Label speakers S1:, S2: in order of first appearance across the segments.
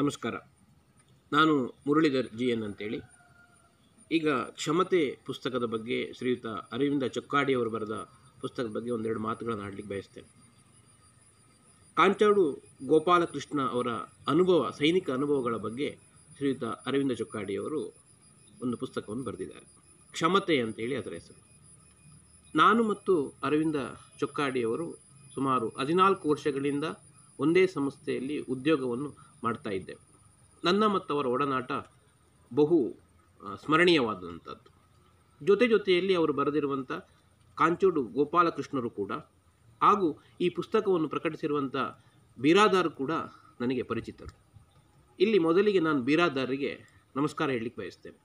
S1: ನಮಸ್ಕಾರ ನಾನು Muralidhar G N ಅಂತೇಳಿ ಈಗ ಕ್ಷಮತೆ ಪುಸ್ತಕದ ಬಗ್ಗೆ ಶ್ರೀಯುತ ಅರವಿಂದ ಚೊಕ್ಕಾಡಿಯವರು ಬರೆದ ಪುಸ್ತಕದ ಬಗ್ಗೆ ಒಂದೆರಡು ಮಾತುಗಳನ್ನು ಆಡಲಿಕ್ಕೆ ಬಯಸ್ತೇನೆ ಕಾಂಚಾಡು ಗೋಪಾಲಕೃಷ್ಣ ಅವರ ಅನುಭವ ಸೈನಿಕ ಅನುಭವಗಳ ಬಗ್ಗೆ ಶ್ರೀಯುತ ಅರವಿಂದ ಚೊಕ್ಕಾಡಿಯವರು ಒಂದು ಪುಸ್ತಕವನ್ನು ಬರೆದಿದ್ದಾರೆ ಕ್ಷಮತೆ ಅಂತೇಳಿ ಅದರ ಹೆಸರು ನಾನು ಮತ್ತು ಅರವಿಂದ ಚೊಕ್ಕಾಡಿಯವರು ಸುಮಾರು ಹದಿನಾಲ್ಕು ವರ್ಷಗಳಿಂದ ಒಂದೇ ಸಂಸ್ಥೆಯಲ್ಲಿ ಉದ್ಯೋಗವನ್ನು ಮಾಡ್ತಾ ಇದ್ದೆ ನನ್ನ ಮತ್ತವರ ಒಡನಾಟ ಬಹು ಸ್ಮರಣೀಯವಾದಂಥದ್ದು ಜೊತೆ ಜೊತೆಯಲ್ಲಿ ಅವರು ಬರೆದಿರುವಂಥ ಕಾಂಚೋಡು ಗೋಪಾಲಕೃಷ್ಣರು ಕೂಡ ಹಾಗೂ ಈ ಪುಸ್ತಕವನ್ನು ಪ್ರಕಟಿಸಿರುವಂಥ ಬಿರಾದಾರ್ ಕೂಡ ನನಗೆ ಪರಿಚಿತರು ಇಲ್ಲಿ ಮೊದಲಿಗೆ ನಾನು ಬೀರಾದಾರಿಗೆ ನಮಸ್ಕಾರ ಹೇಳಲಿಕ್ಕೆ ಬಯಸ್ತೇನೆ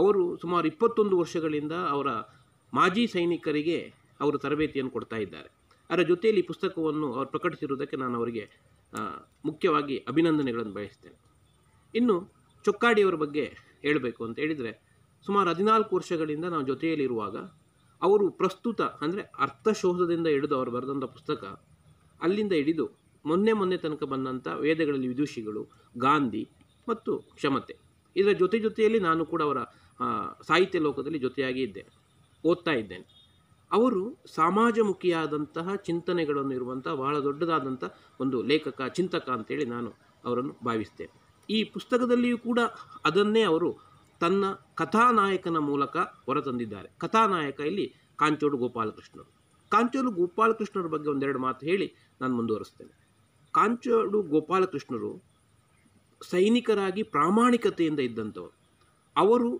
S1: ಅವರು ಸುಮಾರು ಇಪ್ಪತ್ತೊಂದು ವರ್ಷಗಳಿಂದ ಅವರ ಮಾಜಿ ಸೈನಿಕರಿಗೆ ಅವರು ತರಬೇತಿಯನ್ನು ಕೊಡ್ತಾ ಇದ್ದಾರೆ ಅದರ ಜೊತೆಯಲ್ಲಿ ಪುಸ್ತಕವನ್ನು ಅವರು ಪ್ರಕಟಿಸಿರುವುದಕ್ಕೆ ನಾನು ಅವರಿಗೆ ಮುಖ್ಯವಾಗಿ ಅಭಿನಂದನೆಗಳನ್ನು ಬಯಸ್ತೇನೆ ಇನ್ನು ಚೊಕ್ಕಾಡಿಯವರ ಬಗ್ಗೆ ಹೇಳಬೇಕು ಅಂತ ಹೇಳಿದರೆ ಸುಮಾರು ಹದಿನಾಲ್ಕು ವರ್ಷಗಳಿಂದ ನಾವು ಜೊತೆಯಲ್ಲಿರುವಾಗ ಅವರು ಪ್ರಸ್ತುತ ಅಂದರೆ ಅರ್ಥಶೋಧದಿಂದ ಹಿಡಿದು ಅವರು ಬರೆದಂಥ ಪುಸ್ತಕ ಅಲ್ಲಿಂದ ಹಿಡಿದು ಮೊನ್ನೆ ಮೊನ್ನೆ ತನಕ ಬಂದಂಥ ವೇದಗಳಲ್ಲಿ ವಿದುಷಿಗಳು ಗಾಂಧಿ ಮತ್ತು ಕ್ಷಮತೆ ಇದರ ಜೊತೆ ಜೊತೆಯಲ್ಲಿ ನಾನು ಕೂಡ ಅವರ ಸಾಹಿತ್ಯ ಲೋಕದಲ್ಲಿ ಜೊತೆಯಾಗಿ ಇದ್ದೆ ಓದ್ತಾ ಇದ್ದೇನೆ ಅವರು ಸಮಾಜಮುಖಿಯಾದಂತಹ ಚಿಂತನೆಗಳನ್ನು ಇರುವಂಥ ಬಹಳ ದೊಡ್ಡದಾದಂಥ ಒಂದು ಲೇಖಕ ಚಿಂತಕ ಅಂತೇಳಿ ನಾನು ಅವರನ್ನು ಭಾವಿಸ್ತೇನೆ ಈ ಪುಸ್ತಕದಲ್ಲಿಯೂ ಕೂಡ ಅದನ್ನೇ ಅವರು ತನ್ನ ಕಥಾನಾಯಕನ ಮೂಲಕ ಹೊರತಂದಿದ್ದಾರೆ ಕಥಾನಾಯಕ ಇಲ್ಲಿ ಕಾಂಚೋಡು ಗೋಪಾಲಕೃಷ್ಣರು ಕಾಂಚೋಡು ಗೋಪಾಲಕೃಷ್ಣರ ಬಗ್ಗೆ ಒಂದೆರಡು ಮಾತು ಹೇಳಿ ನಾನು ಮುಂದುವರಿಸ್ತೇನೆ ಕಾಂಚೋಡು ಗೋಪಾಲಕೃಷ್ಣರು ಸೈನಿಕರಾಗಿ ಪ್ರಾಮಾಣಿಕತೆಯಿಂದ ಇದ್ದಂಥವರು ಅವರು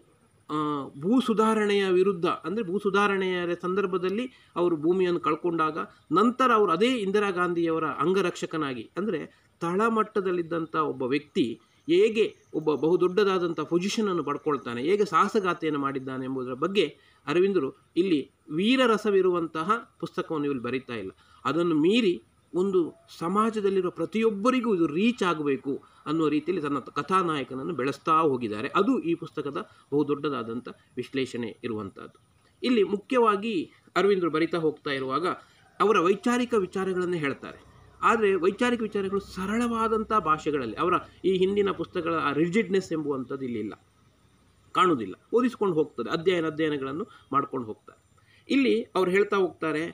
S1: ಭೂ ಸುಧಾರಣೆಯ ವಿರುದ್ಧ ಅಂದರೆ ಭೂ ಸುಧಾರಣೆಯ ಸಂದರ್ಭದಲ್ಲಿ ಅವರು ಭೂಮಿಯನ್ನು ಕಳ್ಕೊಂಡಾಗ ನಂತರ ಅವರು ಅದೇ ಇಂದಿರಾ ಗಾಂಧಿಯವರ ಅಂಗರಕ್ಷಕನಾಗಿ ಅಂದರೆ ತಳಮಟ್ಟದಲ್ಲಿದ್ದಂಥ ಒಬ್ಬ ವ್ಯಕ್ತಿ ಹೇಗೆ ಒಬ್ಬ ಬಹುದೊಡ್ಡದಾದಂಥ ಪೊಸಿಷನನ್ನು ಪಡ್ಕೊಳ್ತಾನೆ ಹೇಗೆ ಸಾಹಸಗಾತೆಯನ್ನು ಮಾಡಿದ್ದಾನೆ ಎಂಬುದರ ಬಗ್ಗೆ ಅರವಿಂದರು ಇಲ್ಲಿ ವೀರರಸವಿರುವಂತಹ ಪುಸ್ತಕವನ್ನು ಇಲ್ಲಿ ಬರೀತಾ ಇಲ್ಲ ಅದನ್ನು ಮೀರಿ ಒಂದು ಸಮಾಜದಲ್ಲಿರುವ ಪ್ರತಿಯೊಬ್ಬರಿಗೂ ಇದು ರೀಚ್ ಆಗಬೇಕು ಅನ್ನೋ ರೀತಿಯಲ್ಲಿ ತನ್ನ ಕಥಾನಾಯಕನನ್ನು ಬೆಳೆಸ್ತಾ ಹೋಗಿದ್ದಾರೆ ಅದು ಈ ಪುಸ್ತಕದ ಬಹುದೊಡ್ಡದಾದಂಥ ವಿಶ್ಲೇಷಣೆ ಇರುವಂಥದ್ದು ಇಲ್ಲಿ ಮುಖ್ಯವಾಗಿ ಅರವಿಂದರು ಬರಿತಾ ಹೋಗ್ತಾ ಇರುವಾಗ ಅವರ ವೈಚಾರಿಕ ವಿಚಾರಗಳನ್ನು ಹೇಳ್ತಾರೆ ಆದರೆ ವೈಚಾರಿಕ ವಿಚಾರಗಳು ಸರಳವಾದಂಥ ಭಾಷೆಗಳಲ್ಲಿ ಅವರ ಈ ಹಿಂದಿನ ಪುಸ್ತಕಗಳ ಆ ರಿಜಿಡ್ನೆಸ್ ಎಂಬುವಂಥದ್ದು ಇಲ್ಲಿಲ್ಲ ಕಾಣುವುದಿಲ್ಲ ಓದಿಸ್ಕೊಂಡು ಹೋಗ್ತದೆ ಅಧ್ಯಯನ ಅಧ್ಯಯನಗಳನ್ನು ಮಾಡ್ಕೊಂಡು ಹೋಗ್ತಾರೆ ಇಲ್ಲಿ ಅವ್ರು ಹೇಳ್ತಾ ಹೋಗ್ತಾರೆ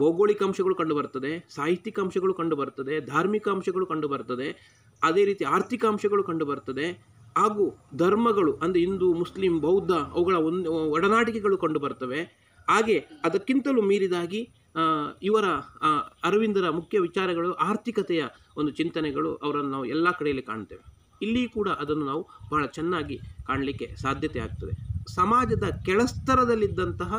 S1: ಭೌಗೋಳಿಕ ಅಂಶಗಳು ಕಂಡುಬರ್ತದೆ ಸಾಹಿತ್ಯಿಕ ಅಂಶಗಳು ಕಂಡುಬರ್ತದೆ ಧಾರ್ಮಿಕ ಅಂಶಗಳು ಕಂಡುಬರ್ತದೆ ಅದೇ ರೀತಿ ಆರ್ಥಿಕ ಅಂಶಗಳು ಕಂಡುಬರ್ತದೆ ಹಾಗೂ ಧರ್ಮಗಳು ಅಂದರೆ ಹಿಂದೂ ಮುಸ್ಲಿಂ ಬೌದ್ಧ ಅವುಗಳ ಒಂದು ಒಡನಾಟಿಕೆಗಳು ಕಂಡುಬರ್ತವೆ ಹಾಗೆ ಅದಕ್ಕಿಂತಲೂ ಮೀರಿದಾಗಿ ಇವರ ಅರವಿಂದರ ಮುಖ್ಯ ವಿಚಾರಗಳು ಆರ್ಥಿಕತೆಯ ಒಂದು ಚಿಂತನೆಗಳು ಅವರನ್ನು ನಾವು ಎಲ್ಲ ಕಡೆಯಲ್ಲಿ ಕಾಣ್ತೇವೆ ಇಲ್ಲಿ ಕೂಡ ಅದನ್ನು ನಾವು ಬಹಳ ಚೆನ್ನಾಗಿ ಕಾಣಲಿಕ್ಕೆ ಸಾಧ್ಯತೆ ಆಗ್ತದೆ ಸಮಾಜದ ಕೆಳಸ್ತರದಲ್ಲಿದ್ದಂತಹ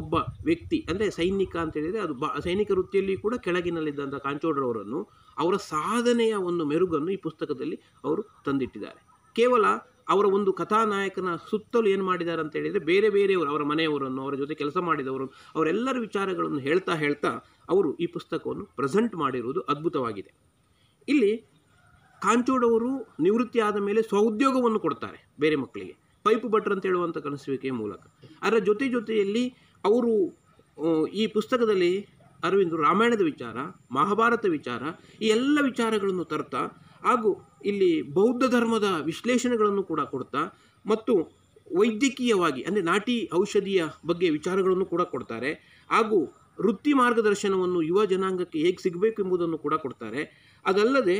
S1: ಒಬ್ಬ ವ್ಯಕ್ತಿ ಅಂದರೆ ಸೈನಿಕ ಅಂತ ಹೇಳಿದರೆ ಅದು ಬ ಸೈನಿಕ ವೃತ್ತಿಯಲ್ಲಿ ಕೂಡ ಕೆಳಗಿನಲ್ಲಿದ್ದಂಥ ಕಾಂಚೋಡ್ರವರನ್ನು ಅವರ ಸಾಧನೆಯ ಒಂದು ಮೆರುಗನ್ನು ಈ ಪುಸ್ತಕದಲ್ಲಿ ಅವರು ತಂದಿಟ್ಟಿದ್ದಾರೆ ಕೇವಲ ಅವರ ಒಂದು ಕಥಾನಾಯಕನ ಸುತ್ತಲೂ ಏನು ಮಾಡಿದ್ದಾರೆ ಅಂತ ಹೇಳಿದರೆ ಬೇರೆ ಬೇರೆಯವರು ಅವರ ಮನೆಯವರನ್ನು ಅವರ ಜೊತೆ ಕೆಲಸ ಮಾಡಿದವರು ಅವರೆಲ್ಲರ ವಿಚಾರಗಳನ್ನು ಹೇಳ್ತಾ ಹೇಳ್ತಾ ಅವರು ಈ ಪುಸ್ತಕವನ್ನು ಪ್ರೆಸೆಂಟ್ ಮಾಡಿರುವುದು ಅದ್ಭುತವಾಗಿದೆ ಇಲ್ಲಿ ಕಾಂಚೋಡವರು ನಿವೃತ್ತಿ ಆದ ಮೇಲೆ ಸ್ವಉದ್ಯೋಗವನ್ನು ಕೊಡ್ತಾರೆ ಬೇರೆ ಮಕ್ಕಳಿಗೆ ಪೈಪು ಭಟ್ರು ಅಂತ ಹೇಳುವಂಥ ಕನಸುವಿಕೆಯ ಮೂಲಕ ಅದರ ಜೊತೆ ಜೊತೆಯಲ್ಲಿ ಅವರು ಈ ಪುಸ್ತಕದಲ್ಲಿ ಅರವಿಂದ ರಾಮಾಯಣದ ವಿಚಾರ ಮಹಾಭಾರತ ವಿಚಾರ ಈ ಎಲ್ಲ ವಿಚಾರಗಳನ್ನು ತರ್ತಾ ಹಾಗೂ ಇಲ್ಲಿ ಬೌದ್ಧ ಧರ್ಮದ ವಿಶ್ಲೇಷಣೆಗಳನ್ನು ಕೂಡ ಕೊಡ್ತಾ ಮತ್ತು ವೈದ್ಯಕೀಯವಾಗಿ ಅಂದರೆ ನಾಟಿ ಔಷಧಿಯ ಬಗ್ಗೆ ವಿಚಾರಗಳನ್ನು ಕೂಡ ಕೊಡ್ತಾರೆ ಹಾಗೂ ವೃತ್ತಿ ಮಾರ್ಗದರ್ಶನವನ್ನು ಯುವ ಜನಾಂಗಕ್ಕೆ ಹೇಗೆ ಸಿಗಬೇಕು ಎಂಬುದನ್ನು ಕೂಡ ಕೊಡ್ತಾರೆ ಅದಲ್ಲದೆ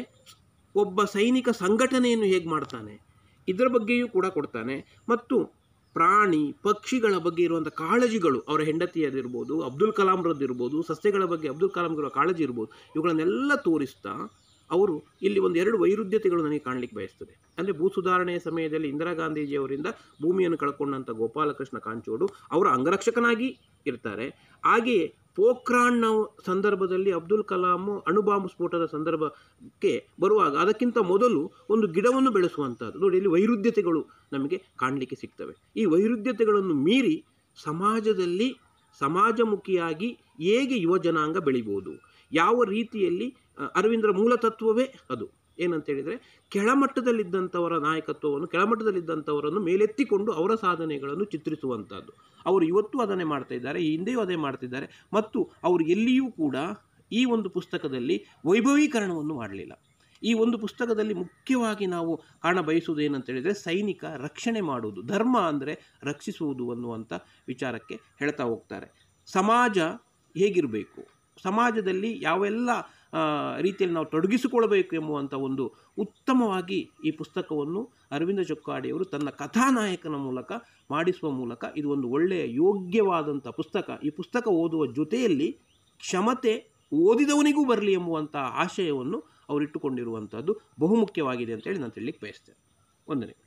S1: ಒಬ್ಬ ಸೈನಿಕ ಸಂಘಟನೆಯನ್ನು ಹೇಗೆ ಮಾಡ್ತಾನೆ ಇದರ ಬಗ್ಗೆಯೂ ಕೂಡ ಕೊಡ್ತಾನೆ ಮತ್ತು ಪ್ರಾಣಿ ಪಕ್ಷಿಗಳ ಬಗ್ಗೆ ಇರುವಂಥ ಕಾಳಜಿಗಳು ಅವರ ಹೆಂಡತಿಯದಿರ್ಬೋದು ಅಬ್ದುಲ್ ಇರ್ಬೋದು ಸಸ್ಯಗಳ ಬಗ್ಗೆ ಅಬ್ದುಲ್ ಕಲಾಂಗಿರುವ ಕಾಳಜಿ ಇರ್ಬೋದು ಇವುಗಳನ್ನೆಲ್ಲ ತೋರಿಸ್ತಾ ಅವರು ಇಲ್ಲಿ ಒಂದು ಎರಡು ವೈರುಧ್ಯತೆಗಳು ನನಗೆ ಕಾಣಲಿಕ್ಕೆ ಬಯಸ್ತದೆ ಅಂದರೆ ಭೂ ಸುಧಾರಣೆಯ ಸಮಯದಲ್ಲಿ ಇಂದಿರಾ ಗಾಂಧೀಜಿಯವರಿಂದ ಭೂಮಿಯನ್ನು ಕಳ್ಕೊಂಡಂಥ ಗೋಪಾಲಕೃಷ್ಣ ಕಾಂಚೋಡು ಅವರ ಅಂಗರಕ್ಷಕನಾಗಿ ಇರ್ತಾರೆ ಹಾಗೆಯೇ ಪೋಖ್ರಾಣ್ನ ಸಂದರ್ಭದಲ್ಲಿ ಅಬ್ದುಲ್ ಕಲಾಂ ಅಣುಬಾಂಬ್ ಸ್ಫೋಟದ ಸಂದರ್ಭಕ್ಕೆ ಬರುವಾಗ ಅದಕ್ಕಿಂತ ಮೊದಲು ಒಂದು ಗಿಡವನ್ನು ಬೆಳೆಸುವಂಥದ್ದು ನೋಡಿ ಇಲ್ಲಿ ವೈರುಧ್ಯತೆಗಳು ನಮಗೆ ಕಾಣಲಿಕ್ಕೆ ಸಿಗ್ತವೆ ಈ ವೈರುಧ್ಯತೆಗಳನ್ನು ಮೀರಿ ಸಮಾಜದಲ್ಲಿ ಸಮಾಜಮುಖಿಯಾಗಿ ಹೇಗೆ ಯುವ ಜನಾಂಗ ಬೆಳಿಬೋದು ಯಾವ ರೀತಿಯಲ್ಲಿ ಅರವಿಂದ್ರ ಮೂಲತತ್ವವೇ ಅದು ಏನಂತ ಹೇಳಿದರೆ ಕೆಳಮಟ್ಟದಲ್ಲಿದ್ದಂಥವರ ನಾಯಕತ್ವವನ್ನು ಕೆಳಮಟ್ಟದಲ್ಲಿದ್ದಂಥವರನ್ನು ಮೇಲೆತ್ತಿಕೊಂಡು ಅವರ ಸಾಧನೆಗಳನ್ನು ಚಿತ್ರಿಸುವಂಥದ್ದು ಅವರು ಇವತ್ತು ಅದನ್ನೇ ಮಾಡ್ತಾ ಇದ್ದಾರೆ ಹಿಂದೆಯೂ ಅದೇ ಮಾಡ್ತಿದ್ದಾರೆ ಮತ್ತು ಅವರು ಎಲ್ಲಿಯೂ ಕೂಡ ಈ ಒಂದು ಪುಸ್ತಕದಲ್ಲಿ ವೈಭವೀಕರಣವನ್ನು ಮಾಡಲಿಲ್ಲ ಈ ಒಂದು ಪುಸ್ತಕದಲ್ಲಿ ಮುಖ್ಯವಾಗಿ ನಾವು ಕಾಣ ಬಯಸುವುದು ಏನಂತ ಹೇಳಿದರೆ ಸೈನಿಕ ರಕ್ಷಣೆ ಮಾಡುವುದು ಧರ್ಮ ಅಂದರೆ ರಕ್ಷಿಸುವುದು ಅನ್ನುವಂಥ ವಿಚಾರಕ್ಕೆ ಹೇಳ್ತಾ ಹೋಗ್ತಾರೆ ಸಮಾಜ ಹೇಗಿರಬೇಕು ಸಮಾಜದಲ್ಲಿ ಯಾವೆಲ್ಲ ರೀತಿಯಲ್ಲಿ ನಾವು ತೊಡಗಿಸಿಕೊಳ್ಳಬೇಕು ಎಂಬುವಂಥ ಒಂದು ಉತ್ತಮವಾಗಿ ಈ ಪುಸ್ತಕವನ್ನು ಅರವಿಂದ ಚೊಕ್ಕಾಡಿಯವರು ತನ್ನ ಕಥಾನಾಯಕನ ಮೂಲಕ ಮಾಡಿಸುವ ಮೂಲಕ ಇದು ಒಂದು ಒಳ್ಳೆಯ ಯೋಗ್ಯವಾದಂಥ ಪುಸ್ತಕ ಈ ಪುಸ್ತಕ ಓದುವ ಜೊತೆಯಲ್ಲಿ ಕ್ಷಮತೆ ಓದಿದವನಿಗೂ ಬರಲಿ ಎಂಬುವಂಥ ಆಶಯವನ್ನು ಅವರಿಟ್ಟುಕೊಂಡಿರುವಂಥದ್ದು ಬಹುಮುಖ್ಯವಾಗಿದೆ ಅಂತೇಳಿ ನಾನು ತಿಳಿಲಿಕ್ಕೆ ಬಯಸ್ತೇನೆ ಒಂದನೇ